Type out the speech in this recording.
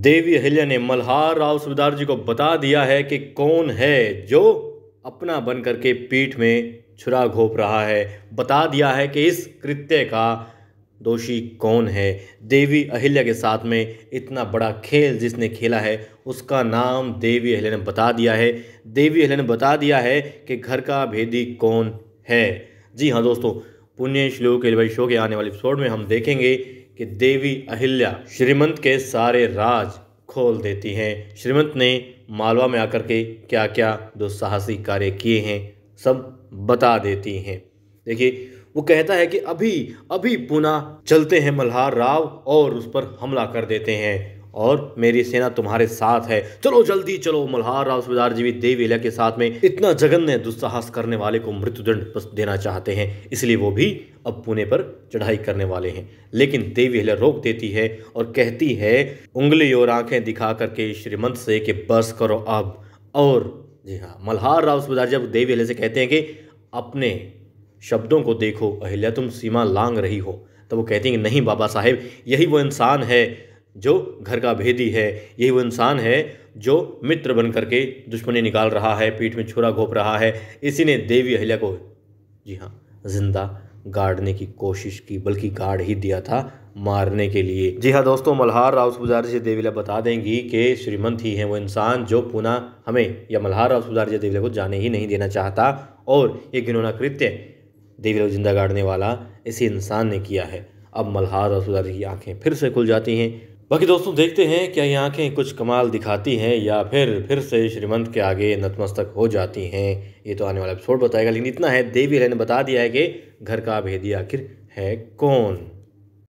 देवी अहिल्या ने मल्हार राव सुबेदार जी को बता दिया है कि कौन है जो अपना बन करके पीठ में छुरा घोप रहा है बता दिया है कि इस कृत्य का दोषी कौन है देवी अहिल्या के साथ में इतना बड़ा खेल जिसने खेला है उसका नाम देवी अहिल्या ने बता दिया है देवी अहिल्या ने बता दिया है कि घर का भेदी कौन है जी हाँ दोस्तों पुण्य श्लोक एलवाई शो के आने वाले एपिसोड में हम देखेंगे कि देवी अहिल्या श्रीमंत के सारे राज खोल देती हैं श्रीमंत ने मालवा में आकर के क्या क्या दुस्साहसी कार्य किए हैं सब बता देती हैं देखिए वो कहता है कि अभी अभी पुनः चलते हैं मल्हार राव और उस पर हमला कर देते हैं और मेरी सेना तुम्हारे साथ है चलो जल्दी चलो मल्हार राव सुबेदार जी भी देवी के साथ में इतना जघन्य दुस्साहस करने वाले को मृत्युदंड देना चाहते हैं इसलिए वो भी अब पुणे पर चढ़ाई करने वाले हैं लेकिन देवी हिला रोक देती है और कहती है उंगली और आंखें दिखा करके श्रीमंत से कि बस करो अब और जी हाँ मल्हार राव सुबेदार जब देवी अहिल्या से कहते हैं कि अपने शब्दों को देखो अहिल्या तुम सीमा लांग रही हो तब वो कहती हैं कि नहीं बाबा साहेब यही वो इंसान है जो घर का भेदी है यही वो इंसान है जो मित्र बन करके दुश्मनी निकाल रहा है पीठ में छुरा घोप रहा है इसी ने देवी अहिल्या को जी हाँ जिंदा गाड़ने की कोशिश की बल्कि गाड़ ही दिया था मारने के लिए जी हाँ दोस्तों मल्हार राउस पुजारी जी देवीला बता देंगी कि श्रीमंत ही हैं वो इंसान जो पुनः हमें या मल्हार राउस पुजारी जी देवीला को जाने ही नहीं देना चाहता और ये घिनौना कृत्य देवीला को जिंदा गाड़ने वाला इसी इंसान ने किया है अब मल्हार राव पुजारी की आँखें फिर से खुल जाती हैं बाकी दोस्तों देखते हैं क्या ये आंखें कुछ कमाल दिखाती हैं या फिर फिर से श्रीमंत के आगे नतमस्तक हो जाती हैं ये तो आने वाला एपिसोड बताएगा लेकिन इतना है देवी राय ने बता दिया है कि घर का भेदी आखिर है कौन